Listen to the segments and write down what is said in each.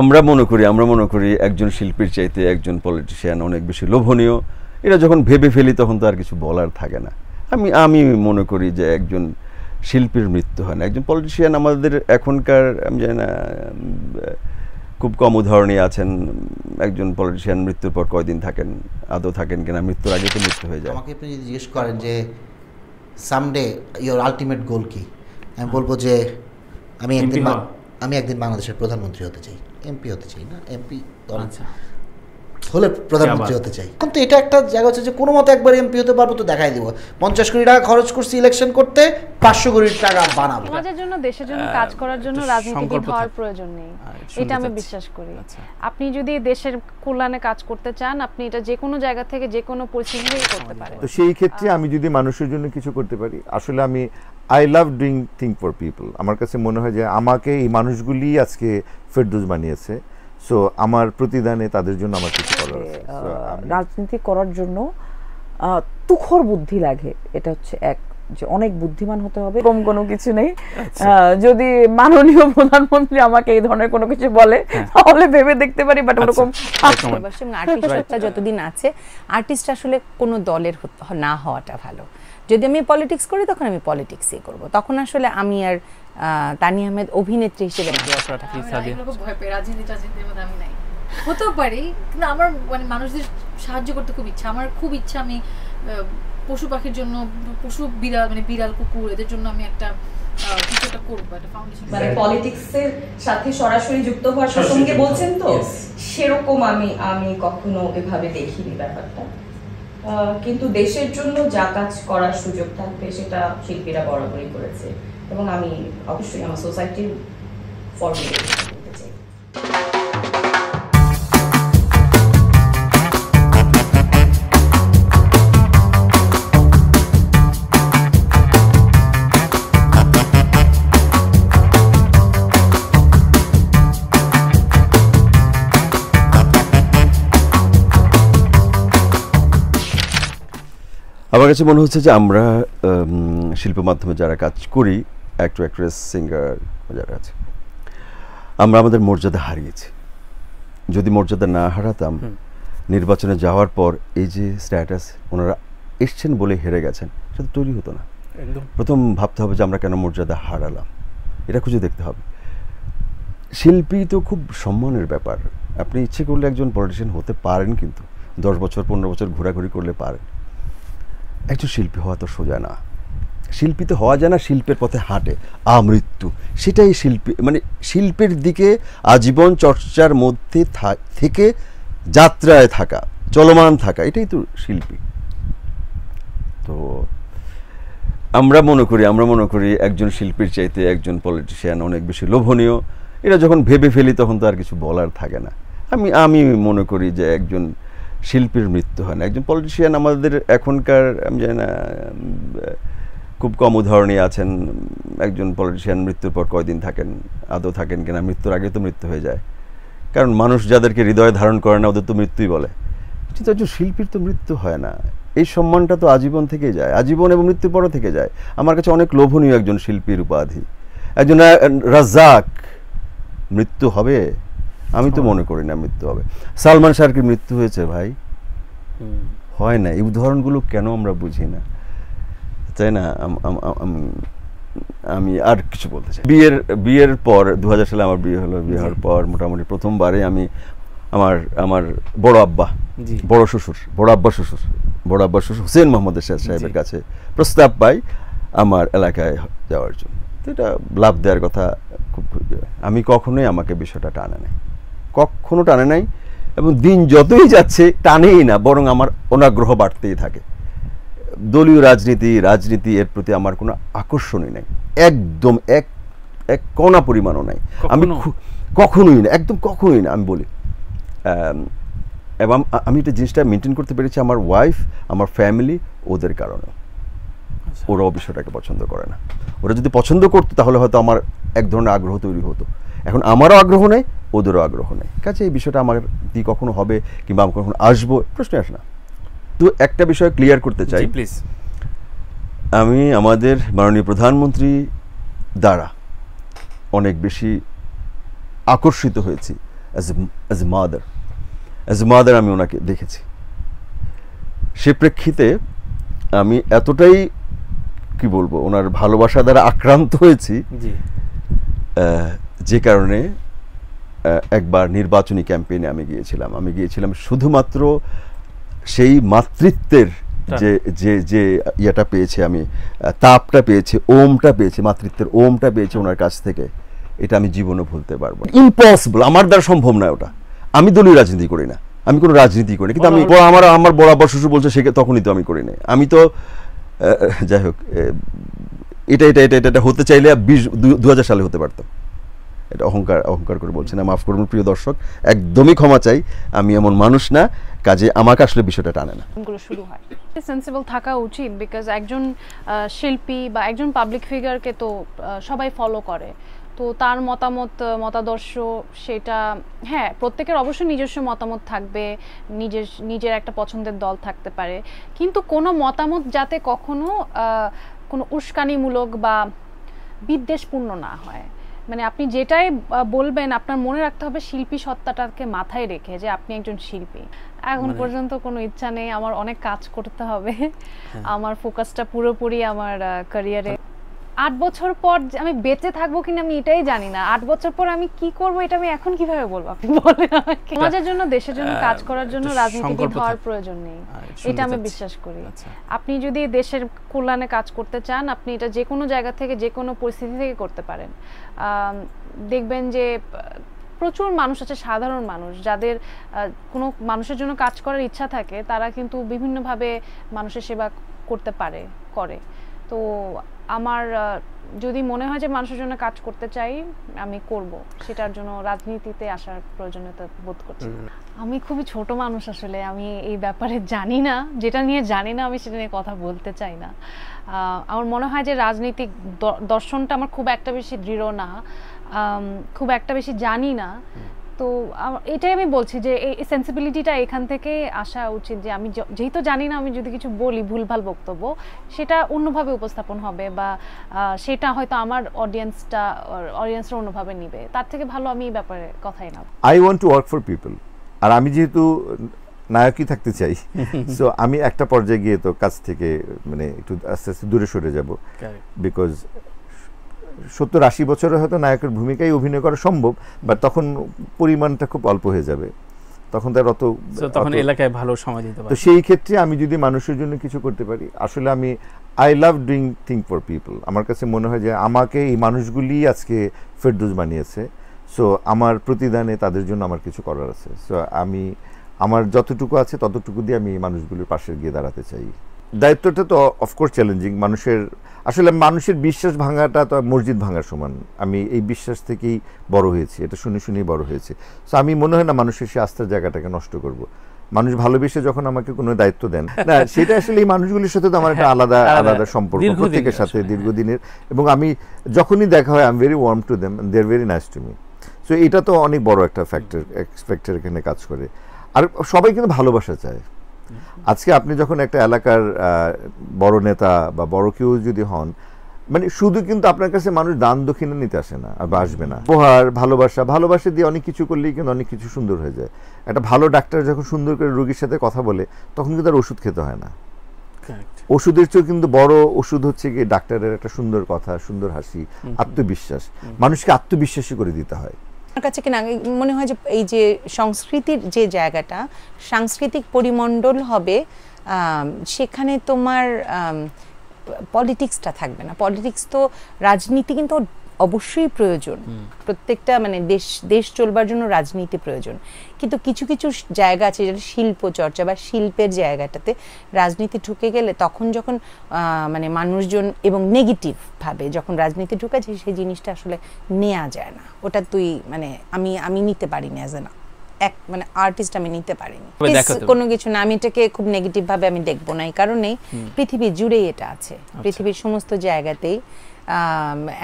আমরা মনে করি আমরা মনে করি একজন শিল্পীর চাইতে একজন পলিটিশিয়ান অনেক বেশি লোভনীয় এটা যখন ভেবে ফেলি তখন তো আর কিছু বলার থাকে না আমি আমি মনে করি যে একজন শিল্পীর মৃত্যু হয় না একজন পলিটিশিয়ান আমাদের এখনকার আমি জানি না খুব কম উদাহরণই আছেন একজন পলিটিশিয়ান মৃত্যুর পর কয়দিন থাকেন আদৌ থাকেন কিনা মৃত্যুর আগে তো মৃত্যু হয়ে যায় আমাকে আপনি যদি জিজ্ঞেস করেন যে সামডে ইওর আলটিমেট গোল কি আমি বলবো যে আমি একদিন আমি একদিন বাংলাদেশের প্রধানমন্ত্রী হতে চাই এমপি হতে চাই না এমপি আচ্ছা। হলে প্রধানমন্ত্রী হতে চাই কিন্তু এটা একটা জায়গা হচ্ছে যে কোনো মতো একবার এমপি হতে পারবো তো দেখাই দিব পঞ্চাশ কোটি টাকা খরচ করছি ইলেকশন করতে পাঁচশো কোটি টাকা বানাবো সমাজের জন্য দেশের জন্য কাজ করার জন্য রাজনীতিবিদ হওয়ার প্রয়োজন নেই এটা আমি বিশ্বাস করি আচ্ছা। আপনি যদি দেশের কল্যাণে কাজ করতে চান আপনি এটা যে কোনো জায়গা থেকে যে কোনো পরিস্থিতি করতে পারেন তো সেই ক্ষেত্রে আমি যদি মানুষের জন্য কিছু করতে পারি আসলে আমি I love doing thing for people আমার কাছে মনে হয় যে আমাকে এই মানুষগুলি আজকে ফেরদুজ বানিয়েছে সো আমার প্রতিদানে তাদের জন্য আমার কিছু করার রাজনীতি করার জন্য তুখর বুদ্ধি লাগে এটা হচ্ছে এক যে অনেক বুদ্ধিমান হতে হবে এরকম কোনো কিছু নেই যদি মাননীয় প্রধানমন্ত্রী আমাকে এই ধরনের কোনো কিছু বলে তাহলে ভেবে দেখতে পারি বাট ওরকম আর্টিস্ট যতদিন আছে আর্টিস্ট আসলে কোনো দলের না হওয়াটা ভালো যদি আমি পলিটিক্স করি তখন আমি পলিটিক্সই করব তখন আসলে আমি আর তানি আহমেদ অভিনেত্রী হিসেবে হতেও পারি কিন্তু আমার মানে মানুষদের সাহায্য করতে খুব ইচ্ছা আমার খুব ইচ্ছা আমি পশু পাখির জন্য পশু বিড়াল মানে বিড়াল কুকুর এদের জন্য আমি একটা কিছুটা করবো একটা ফাউন্ডেশন মানে পলিটিক্সের সাথে সরাসরি যুক্ত হওয়ার প্রসঙ্গে বলছেন তো সেরকম আমি আমি কখনো এভাবে দেখিনি ব্যাপারটা কিন্তু দেশের জন্য যা কাজ করার সুযোগ থাকবে সেটা শিল্পীরা বরাবরই করেছে এবং আমি অবশ্যই আমার সোসাইটির ফর্মে আমার কাছে মনে হচ্ছে যে আমরা শিল্প মাধ্যমে যারা কাজ করি অ্যাক্টর অ্যাক্ট্রেস সিঙ্গার যারা আছে আমরা আমাদের মর্যাদা হারিয়েছি যদি মর্যাদা না হারাতাম নির্বাচনে যাওয়ার পর এই যে স্ট্যাটাস ওনারা এসছেন বলে হেরে গেছেন সেটা তৈরি হতো না প্রথম ভাবতে হবে যে আমরা কেন মর্যাদা হারালাম এটা খুঁজে দেখতে হবে শিল্পী তো খুব সম্মানের ব্যাপার আপনি ইচ্ছে করলে একজন পলিটিশিয়ান হতে পারেন কিন্তু দশ বছর পনেরো বছর ঘোরাঘুরি করলে পারেন একজন শিল্পী হওয়া তো সোজা না শিল্পী তো হওয়া যায় না শিল্পের পথে হাঁটে আমৃত্যু সেটাই শিল্পী মানে শিল্পের দিকে আজীবন চর্চার মধ্যে থেকে যাত্রায় থাকা চলমান থাকা এটাই তো শিল্পী তো আমরা মনে করি আমরা মনে করি একজন শিল্পীর চাইতে একজন পলিটিশিয়ান অনেক বেশি লোভনীয় এরা যখন ভেবে ফেলি তখন তো আর কিছু বলার থাকে না আমি আমি মনে করি যে একজন শিল্পীর মৃত্যু হয় না একজন পলিটিশিয়ান আমাদের এখনকার আমি জানি না খুব কম উদাহরণই আছেন একজন পলিটিশিয়ান মৃত্যুর পর কয়দিন থাকেন আদৌ থাকেন কিনা মৃত্যুর আগে তো মৃত্যু হয়ে যায় কারণ মানুষ যাদেরকে হৃদয়ে ধারণ করে না ওদের তো মৃত্যুই বলে কিন্তু একজন শিল্পীর তো মৃত্যু হয় না এই সম্মানটা তো আজীবন থেকে যায় আজীবন এবং মৃত্যুর পরও থেকে যায় আমার কাছে অনেক লোভনীয় একজন শিল্পীর উপাধি একজন রাজ্জাক মৃত্যু হবে আমি তো মনে করি না মৃত্যু হবে সালমান শাহর কি মৃত্যু হয়েছে ভাই হয় না এই উদাহরণগুলো কেন আমরা বুঝি না তাই না আমি আর কিছু বলতে চাই বিয়ের বিয়ের পর দু সালে আমার বিয়ে হলো বিয়ে হওয়ার পর মোটামুটি প্রথমবারে আমি আমার আমার বড় আব্বা বড় শ্বশুর বড় আব্বা শ্বশুর বড় আব্বা শ্বশুর হুসেন মোহাম্মদ এরশাদ সাহেবের কাছে প্রস্তাব পাই আমার এলাকায় যাওয়ার জন্য তো এটা লাভ দেওয়ার কথা খুব আমি কখনোই আমাকে বিষয়টা টানা নেই কখনো টানে নাই এবং দিন যতই যাচ্ছে টানেই না বরং আমার অনাগ্রহ বাড়তেই থাকে দলীয় রাজনীতি রাজনীতি এর প্রতি আমার কোনো আকর্ষণই নাই একদম এক এক কণা পরিমাণও নাই আমি কখনোই না একদম কখনোই না আমি বলি এবং আমি এটা জিনিসটা মেনটেন করতে পেরেছি আমার ওয়াইফ আমার ফ্যামিলি ওদের কারণে আচ্ছা। ওরাও বিষয়টাকে পছন্দ করে না ওরা যদি পছন্দ করতো তাহলে হয়তো আমার এক ধরনের আগ্রহ তৈরি হতো এখন আমারও আগ্রহ নেই ওদেরও আগ্রহ নেই ঠিক আছে এই বিষয়টা আমার কি কখনো হবে কিংবা আমি কখনো আসবো প্রশ্ন আসে না তো একটা বিষয় ক্লিয়ার করতে চাই প্লিজ আমি আমাদের মাননীয় প্রধানমন্ত্রী দ্বারা অনেক বেশি আকর্ষিত হয়েছি as as mother as mother আমি ওনাকে দেখেছি সে প্রেক্ষিতে আমি এতটাই কি বলবো ওনার ভালোবাসা দ্বারা আক্রান্ত হয়েছি যে কারণে একবার নির্বাচনী ক্যাম্পেইনে আমি গিয়েছিলাম আমি গিয়েছিলাম শুধুমাত্র সেই মাতৃত্বের যে যে যে ইয়েটা পেয়েছে আমি তাপটা পেয়েছে ওমটা পেয়েছে মাতৃত্বের ওমটা পেয়েছে ওনার কাছ থেকে এটা আমি জীবনে ভুলতে পারবো ইম্পসিবল আমার দ্বারা সম্ভব না ওটা আমি দলীয় রাজনীতি করি না আমি কোনো রাজনীতি করি না কিন্তু আমি আমার আমার বরাবর শ্বশুর বলছে সে তখনই তো আমি করি না আমি তো যাই হোক এটা এটা এটা এটা হতে চাইলে বিশ দু সালে হতে পারতাম এটা অহংকার অহংকার করে বলছি না মাফ করুন প্রিয় দর্শক একদমই ক্ষমা চাই আমি এমন মানুষ না কাজে আমাকে আসলে বিষয়টা টানে না শুরু হয় সেন্সিবল থাকা উচিত বিকজ একজন শিল্পী বা একজন পাবলিক ফিগারকে তো সবাই ফলো করে তো তার মতামত মতাদর্শ সেটা হ্যাঁ প্রত্যেকের অবশ্যই নিজস্ব মতামত থাকবে নিজের নিজের একটা পছন্দের দল থাকতে পারে কিন্তু কোনো মতামত যাতে কখনো কোনো উস্কানিমূলক বা বিদ্বেষপূর্ণ না হয় মানে আপনি যেটাই বলবেন আপনার মনে রাখতে হবে শিল্পী সত্তাটাকে মাথায় রেখে যে আপনি একজন শিল্পী এখন মানে পর্যন্ত কোনো ইচ্ছা নেই আমার অনেক কাজ করতে হবে হ্যাঁ। আমার ফোকাসটা পুরোপুরি আমার ক্যারিয়ারে আট বছর পর আমি বেঁচে থাকবো কিনা আমি এটাই জানি না আট বছর পর আমি কি করব এটা আমি এখন কিভাবে বলবো আপনি বলেন সমাজের জন্য দেশের জন্য কাজ করার জন্য রাজনীতি হওয়ার প্রয়োজন নেই এটা আমি বিশ্বাস করি আচ্ছা। আপনি যদি দেশের কল্যাণে কাজ করতে চান আপনি এটা যে কোনো জায়গা থেকে যে কোনো পরিস্থিতি থেকে করতে পারেন দেখবেন যে প্রচুর মানুষ আছে সাধারণ মানুষ যাদের কোনো মানুষের জন্য কাজ করার ইচ্ছা থাকে তারা কিন্তু বিভিন্নভাবে মানুষের সেবা করতে পারে করে তো আমার যদি মনে হয় যে মানুষের জন্য কাজ করতে চাই আমি করব সেটার জন্য রাজনীতিতে আসার প্রয়োজনীয়তা বোধ করছি আমি খুবই ছোট মানুষ আসলে আমি এই ব্যাপারে জানি না যেটা নিয়ে জানি না আমি সেটা নিয়ে কথা বলতে চাই না আমার মনে হয় যে রাজনৈতিক দর্শনটা আমার খুব একটা বেশি দৃঢ় না খুব একটা বেশি জানি না তো এটাই আমি বলছি যে এই সেন্সিবিলিটিটা এখান থেকে আসা উচিত যে আমি যেহেতু জানি না আমি যদি কিছু বলি ভুলভাল বক্তব্য সেটা অন্যভাবে উপস্থাপন হবে বা সেটা হয়তো আমার অডিয়েন্সটা অডিয়েন্সরা অন্যভাবে নিবে তার থেকে ভালো আমি এই ব্যাপারে কথাই না I want to work for people আর আমি যেহেতু নায়কই থাকতে চাই সো আমি একটা পর্যায়ে গিয়ে তো কাছ থেকে মানে একটু আস্তে আস্তে দূরে সরে যাব বিকজ সত্তর আশি বছরে হয়তো নায়কের ভূমিকায় অভিনয় করা সম্ভব বা তখন পরিমাণটা খুব অল্প হয়ে যাবে তখন তার অত তখন এলাকায় ভালো সময় দিতে পারে তো সেই ক্ষেত্রে আমি যদি মানুষের জন্য কিছু করতে পারি আসলে আমি I love doing thing for people আমার কাছে মনে হয় যে আমাকে এই মানুষগুলি আজকে ফেরদুজ বানিয়েছে সো আমার প্রতিদানে তাদের জন্য আমার কিছু করার আছে সো আমি আমার যতটুকু আছে ততটুকু দিয়ে আমি এই মানুষগুলির পাশে গিয়ে দাঁড়াতে চাই দায়িত্বটা তো অফকোর্স চ্যালেঞ্জিং মানুষের আসলে মানুষের বিশ্বাস ভাঙাটা তো মসজিদ ভাঙার সমান আমি এই বিশ্বাস থেকেই বড় হয়েছি এটা শুনে শুনেই বড় হয়েছে তো আমি মনে হয় না মানুষের সে আস্থার জায়গাটাকে নষ্ট করব মানুষ ভালোবেসে যখন আমাকে কোনো দায়িত্ব দেন না সেটা আসলে এই মানুষগুলির সাথে তো আমার একটা আলাদা আলাদা সম্পর্ক প্রত্যেকের সাথে হ্যাঁ। দীর্ঘদিনের এবং আমি যখনই দেখা হয় I am very warm to them they are very nice to me so এটা তো অনেক বড় একটা ফ্যাক্টর ফ্যাক্টর এখানে কাজ করে আর সবাই কিন্তু ভালোবাসা চায় আজকে আপনি যখন একটা এলাকার বড় নেতা বা বড় কেউ যদি হন মানে শুধু কিন্তু আপনার কাছে মানুষ দান দক্ষিণে নিতে আসে না বা আসবে না উপহার ভালোবাসা ভালোবাসা দিয়ে অনেক কিছু করলেই কিন্তু অনেক কিছু সুন্দর হয়ে যায় একটা ভালো ডাক্তার যখন সুন্দর করে রোগীর সাথে কথা বলে তখন কিন্তু আর ওষুধ খেতে হয় না ওষুধের চেয়েও কিন্তু বড় ওষুধ হচ্ছে গিয়ে ডাক্তারের একটা সুন্দর কথা সুন্দর হাসি আত্মবিশ্বাস মানুষকে আত্মবিশ্বাসী করে দিতে হয় আমার কাছে কিনা মনে হয় যে এই যে সংস্কৃতির যে জায়গাটা সাংস্কৃতিক পরিমণ্ডল হবে সেখানে তোমার পলিটিক্সটা থাকবে না পলিটিক্স তো রাজনীতি কিন্তু অবশ্যই প্রয়োজন প্রত্যেকটা মানে দেশ দেশ চলবার জন্য রাজনীতি প্রয়োজন কিন্তু কিছু কিছু জায়গা আছে যেটা শিল্প চর্চা বা শিল্পের জায়গাটাতে রাজনীতি ঢুকে গেলে তখন যখন মানে মানুষজন এবং নেগেটিভভাবে যখন রাজনীতি ঢুকেছে সেই জিনিসটা আসলে নেওয়া যায় না ওটা তুই মানে আমি আমি নিতে পারিনি অ্যাজ এ না এক মানে আর্টিস্ট আমি নিতে পারিনি কোনো কিছু না আমি এটাকে খুব নেগেটিভ ভাবে আমি দেখবো না এই কারণেই পৃথিবী জুড়েই এটা আছে আচ্ছা। পৃথিবীর সমস্ত জায়গাতেই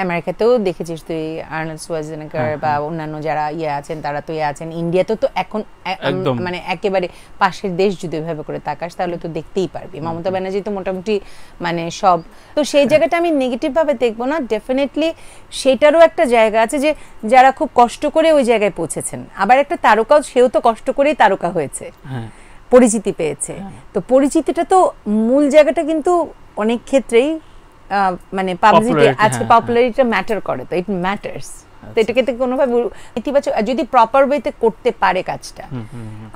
আমেরিকাতেও দেখেছিস তুই আর্নল্ড সোয়াজেনেকার হ্যাঁ, হ্যাঁ। বা অন্যান্য যারা ইয়ে আছেন তারা তো ইয়ে আছেন ইন্ডিয়াতে তো এখন মানে একেবারে পাশের দেশ যদি ওইভাবে করে তাকাস তাহলে তো দেখতেই পারবি মমতা ব্যানার্জি তো মোটামুটি মানে সব তো সেই হ্যাঁ। জায়গাটা আমি নেগেটিভভাবে দেখবো না ডেফিনেটলি সেটারও একটা জায়গা আছে যে যারা খুব কষ্ট করে ওই জায়গায় পৌঁছেছেন আবার একটা তারকাও সেও তো কষ্ট করেই তারকা হয়েছে পরিচিতি পেয়েছে তো পরিচিতিটা তো মূল জায়গাটা কিন্তু অনেক ক্ষেত্রেই মানে পাবলিসিটি আজকে পপুলারিটিটা ম্যাটার করে তো ইট ম্যাটার্স তো আচ্ছা। এটাকে তো কোনোভাবে ইতিবাচক যদি প্রপার ওয়েতে করতে পারে কাজটা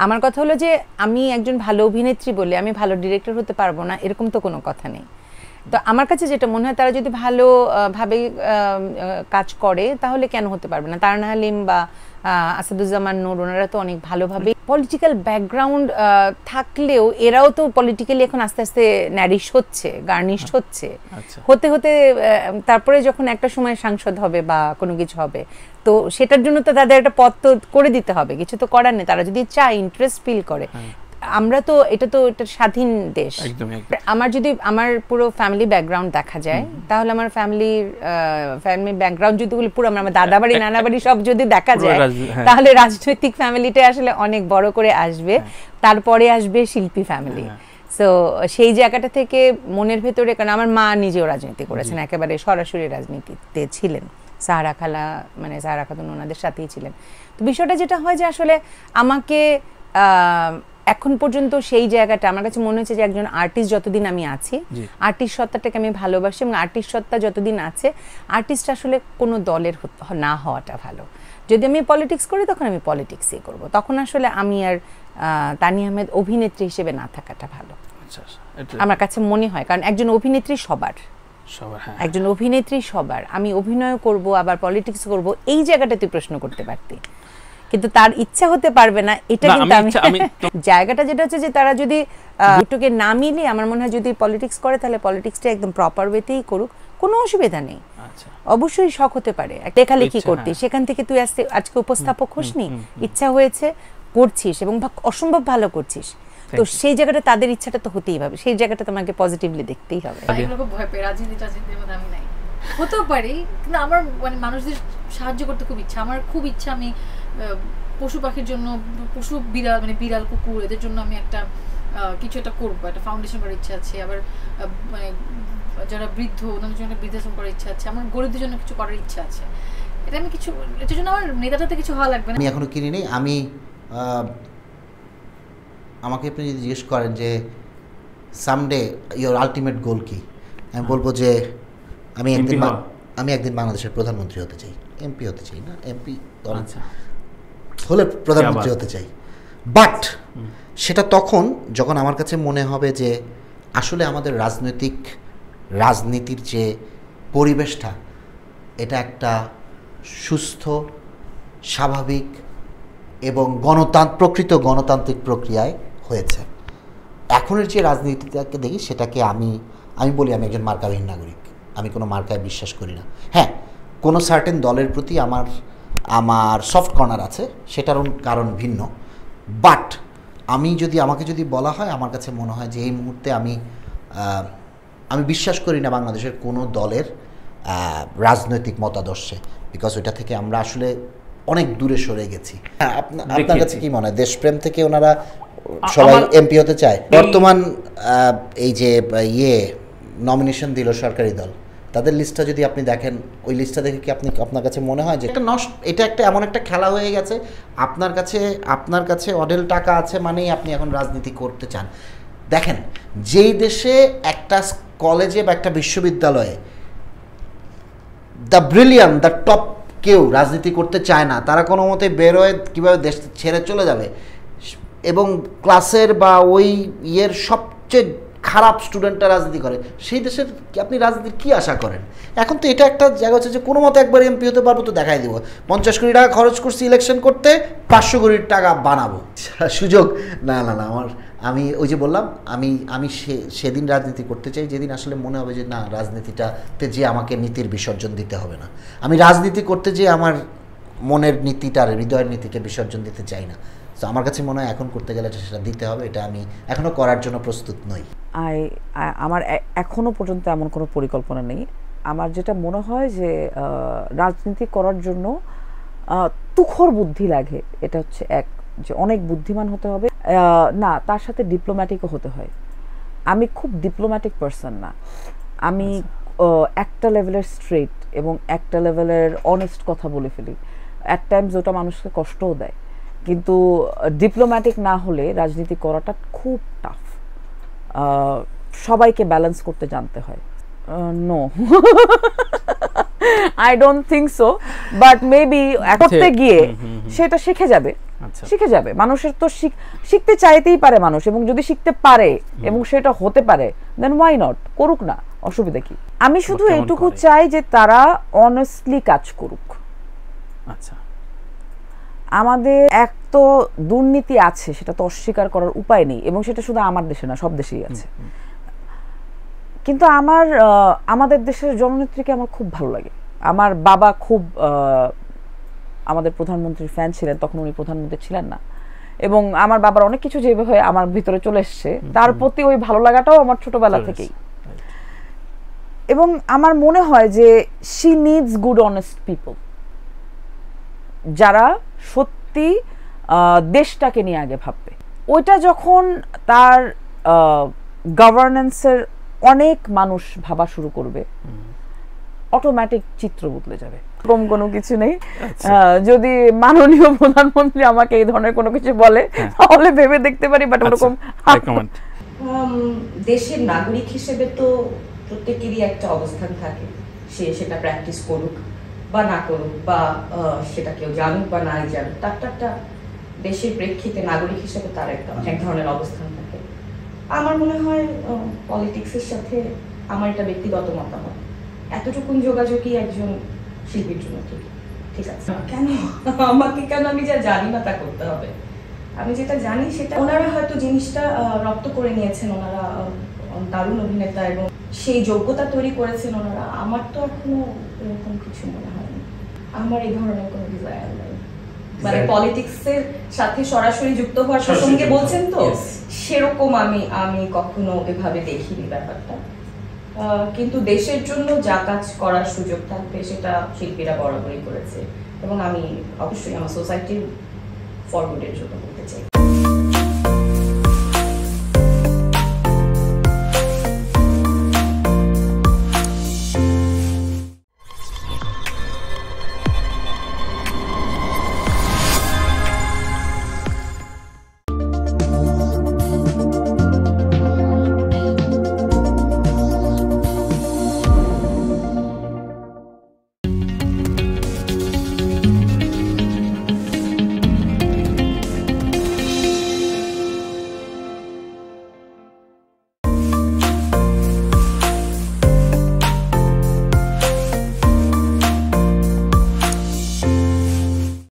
আমার কথা হলো যে আমি একজন ভালো অভিনেত্রী বলে আমি ভালো ডিরেক্টর হতে পারবো না এরকম তো কোনো কথা নেই তো আমার কাছে যেটা মনে হয় তারা যদি ভালোভাবে কাজ করে তাহলে কেন হতে পারবে না তারা হালিম বা আসাদুজ্জামান নোর ওনারা তো অনেক ভালোভাবে পলিটিক্যাল ব্যাকগ্রাউন্ড থাকলেও এরাও তো পলিটিক্যালি এখন আস্তে আস্তে ন্যারিশ হচ্ছে গার্নিশ হচ্ছে আচ্ছা। হতে হতে তারপরে যখন একটা সময় সাংসদ হবে বা কোনো কিছু হবে তো সেটার জন্য তো তাদের একটা পথ তো করে দিতে হবে কিছু তো করার নেই তারা যদি চায় ইন্টারেস্ট ফিল করে হ্যাঁ। আমরা তো এটা তো এটা স্বাধীন দেশ আমার যদি আমার পুরো ফ্যামিলি ব্যাকগ্রাউন্ড দেখা যায় তাহলে আমার ফ্যামিলির ফ্যামিলি ব্যাকগ্রাউন্ড যদি পুরো আমার দাদা বাড়ি নানা বাড়ি সব যদি দেখা যায় হ্যাঁ। তাহলে রাজনৈতিক ফ্যামিলিটা আসলে অনেক বড় করে আসবে হ্যাঁ। তারপরে আসবে শিল্পী ফ্যামিলি সো হ্যাঁ। সেই জায়গাটা থেকে মনের ভেতরে কারণ আমার মা নিজেও রাজনীতি করেছেন একেবারে সরাসরি রাজনীতিতে ছিলেন সাহারা খালা মানে সাহারা খাতুন ওনাদের সাথেই ছিলেন তো বিষয়টা যেটা হয় যে আসলে আমাকে এখন পর্যন্ত সেই জায়গাটা আমার কাছে মনে হচ্ছে যে একজন আর্টিস্ট যতদিন আমি আছি আর্টিস্ট সত্তাটাকে আমি ভালোবাসি এবং আর্টিস্ট সত্তা যতদিন আছে আর্টিস্ট আসলে কোনো দলের না হওয়াটা ভালো যদি আমি পলিটিক্স করি তখন আমি পলিটিক্সই করব তখন আসলে আমি আর তানি আহমেদ অভিনেত্রী হিসেবে না থাকাটা ভালো আচ্ছা, আচ্ছা, আমার কাছে মনে হয় কারণ একজন অভিনেত্রী সবার হ্যাঁ। একজন অভিনেত্রী সবার আমি অভিনয় করব আবার পলিটিক্স করব এই জায়গাটা তুই প্রশ্ন করতে পারতি কিন্তু তার ইচ্ছা হতে পারবে না এটা কিন্তু আমি জায়গাটা যেটা হচ্ছে যে তারা যদি দুটোকে না মিলে আমার মনে হয় যদি পলিটিক্স করে তাহলে পলিটিক্সটা একদম প্রপার ওয়েতেই করুক কোনো অসুবিধা নেই আচ্ছা। অবশ্যই শখ হতে পারে কি হ্যাঁ। করতে সেখান থেকে তুই আজকে আজকে উপস্থাপক হসনি ইচ্ছা হয়েছে করছিস এবং অসম্ভব ভালো করছিস তো সেই জায়গাটা তাদের ইচ্ছাটা তো হতেই হবে সেই জায়গাটা তোমাকে পজিটিভলি দেখতেই হবে হতেও পারে কিন্তু আমার মানে মানুষদের সাহায্য করতে খুব ইচ্ছা আমার খুব ইচ্ছা আমি পশু পাখির জন্য পশু বিড়াল মানে বিড়াল কুকুর এদের জন্য আমি একটা কিছু একটা করবো একটা ফাউন্ডেশন করার ইচ্ছা আছে আবার মানে যারা বৃদ্ধ ওনাদের জন্য বৃদ্ধাশ্রম করার ইচ্ছা আছে আমার গরিবদের জন্য কিছু করার ইচ্ছা আছে এটা আমি কিছু এটার জন্য আমার নেতাটাতে কিছু হওয়া লাগবে না আমি এখনো কিনি নেই আমি আমাকে আপনি যদি জিজ্ঞেস করেন যে সামডে ইওর আলটিমেট গোল কি আমি হ্যাঁ। বলবো যে আমি একদিন আমি একদিন বাংলাদেশের প্রধানমন্ত্রী হতে চাই এমপি হতে চাই না এমপি আচ্ছা হলে প্রধানমন্ত্রী হতে চাই বাট সেটা তখন যখন আমার কাছে মনে হবে যে আসলে আমাদের রাজনৈতিক রাজনীতির যে পরিবেশটা এটা একটা সুস্থ স্বাভাবিক এবং গণতান্ত্র প্রকৃত গণতান্ত্রিক প্রক্রিয়ায় হয়েছে এখনের যে রাজনীতিটাকে দেখি সেটাকে আমি আমি বলি আমি একজন মার্কাবিহীন নাগরিক আমি কোনো মার্কায় বিশ্বাস করি না হ্যাঁ কোনো সার্টেন দলের প্রতি আমার আমার সফট কর্নার আছে সেটার কারণ ভিন্ন বাট আমি যদি আমাকে যদি বলা হয় আমার কাছে মনে হয় যে এই মুহূর্তে আমি আমি বিশ্বাস করি না বাংলাদেশের কোনো দলের রাজনৈতিক মতাদর্শে বিকজ ওইটা থেকে আমরা আসলে অনেক দূরে সরে গেছি হ্যাঁ আপনার কাছে কি মনে হয় দেশপ্রেম থেকে ওনারা সবাই এমপি হতে চায় বর্তমান এই যে ইয়ে নমিনেশন দিল সরকারি দল তাদের লিস্টটা যদি আপনি দেখেন ওই লিস্টটা দেখে কি আপনি আপনার কাছে মনে হয় যে একটা নষ্ট এটা একটা এমন একটা খেলা হয়ে গেছে আপনার কাছে আপনার কাছে অডেল টাকা আছে মানেই আপনি এখন রাজনীতি করতে চান দেখেন যেই দেশে একটা কলেজে বা একটা বিশ্ববিদ্যালয়ে দ্য ব্রিলিয়ান দ্য টপ কেউ রাজনীতি করতে চায় না তারা কোনো মতে বেরোয় কীভাবে দেশ ছেড়ে চলে যাবে এবং ক্লাসের বা ওই ইয়ের সবচেয়ে খারাপ স্টুডেন্টরা রাজনীতি করে সেই দেশের আপনি রাজনীতির কী আশা করেন এখন তো এটা একটা জায়গা হচ্ছে যে কোনো মতো একবার এমপি হতে পারবো তো দেখাই দেবো পঞ্চাশ কোটি টাকা খরচ করছি ইলেকশন করতে পাঁচশো কোটি টাকা বানাবো সুযোগ না না না আমার আমি ওই যে বললাম আমি আমি সে সেদিন রাজনীতি করতে চাই যেদিন আসলে মনে হবে যে না রাজনীতিটাতে যে আমাকে নীতির বিসর্জন দিতে হবে না আমি রাজনীতি করতে যে আমার মনের নীতিটার হৃদয়ের নীতিকে বিসর্জন দিতে চাই না সো আমার কাছে মনে হয় এখন করতে গেলে সেটা দিতে হবে এটা আমি এখনো করার জন্য প্রস্তুত নই আই আমার এখনো পর্যন্ত এমন কোনো পরিকল্পনা নেই আমার যেটা মনে হয় যে রাজনীতি করার জন্য তুখর বুদ্ধি লাগে এটা হচ্ছে এক যে অনেক বুদ্ধিমান হতে হবে না তার সাথে ডিপ্লোম্যাটিকও হতে হয় আমি খুব ডিপ্লোম্যাটিক পারসন না আমি আচ্ছা। একটা লেভেলের স্ট্রেট এবং একটা লেভেলের অনেস্ট কথা বলে ফেলি অ্যাট টাইমস ওটা মানুষকে কষ্টও দেয় কিন্তু ডিপ্লোম্যাটিক না হলে রাজনীতি করাটা খুব টাফ সবাইকে ব্যালেন্স করতে জানতে হয় no I don't think so but maybe করতে গিয়ে সেটা শিখে যাবে আচ্ছা। শিখে যাবে মানুষের তো শিখতে চাইতেই পারে মানুষ এবং যদি শিখতে পারে এবং সেটা হতে পারে দেন ওয়াই নট করুক না অসুবিধা কি আমি শুধু এটুকু চাই যে তারা অনেস্টলি কাজ করুক আচ্ছা আমাদের এক তো দুর্নীতি আছে সেটা তো অস্বীকার করার উপায় নেই এবং সেটা শুধু আমার দেশে না সব দেশেই আছে কিন্তু আমার আমাদের দেশের জননেত্রীকে আমার খুব ভালো লাগে আমার বাবা খুব আমাদের প্রধানমন্ত্রীর ফ্যান ছিলেন তখন উনি প্রধানমন্ত্রী ছিলেন না এবং আমার বাবার অনেক কিছু যেভাবে আমার ভিতরে চলে এসছে তার প্রতি ওই ভালো লাগাটাও আমার ছোটবেলা থেকেই এবং আমার মনে হয় যে she needs good honest people যারা সত্যি দেশটাকে নিয়ে আগে ভাববে ওইটা যখন তার গভর্নেন্সের অনেক মানুষ ভাবা শুরু করবে অটোমেটিক চিত্র বদলে যাবে এরকম কোনো কিছু নেই আচ্ছা। যদি মাননীয় প্রধানমন্ত্রী আমাকে এই ধরনের কোনো কিছু বলে হ্যাঁ। তাহলে ভেবে দেখতে পারি বাট আচ্ছা, ওরকম দেশের নাগরিক হিসেবে তো প্রত্যেকেরই একটা অবস্থান থাকে সে সেটা প্র্যাকটিস করুক বা না করুক বা সেটা কেউ জানুক বা না জানুক তার একটা দেশের প্রেক্ষিতে নাগরিক হিসেবে তার একটা এক ধরনের অবস্থান থাকে আমার মনে হয় পলিটিক্সের সাথে আমার এটা ব্যক্তিগত মতামত এতটুকুন যোগাযোগই একজন শিল্পীর জন্য ঠিক আছে কেন আমাকে কেন আমি যা জানি না তা করতে হবে আমি যেটা জানি সেটা ওনারা হয়তো জিনিসটা রপ্ত করে নিয়েছেন ওনারা দারুণ অভিনেতা এবং সেই যোগ্যতা তৈরি করেছেন ওনারা আমার তো এখনো এরকম কিছু মনে হয়নি আমার এই ধরনের কোনো ডিজায়ার নাই মানে পলিটিক্সের সাথে সরাসরি যুক্ত হওয়ার প্রসঙ্গে বলছেন তো সেরকম আমি আমি কখনো এভাবে দেখিনি ব্যাপারটা কিন্তু দেশের জন্য যা কাজ করার সুযোগ থাকবে সেটা শিল্পীরা বরাবরই করেছে এবং আমি অবশ্যই আমার সোসাইটির ফরওয়ার্ডের জন্য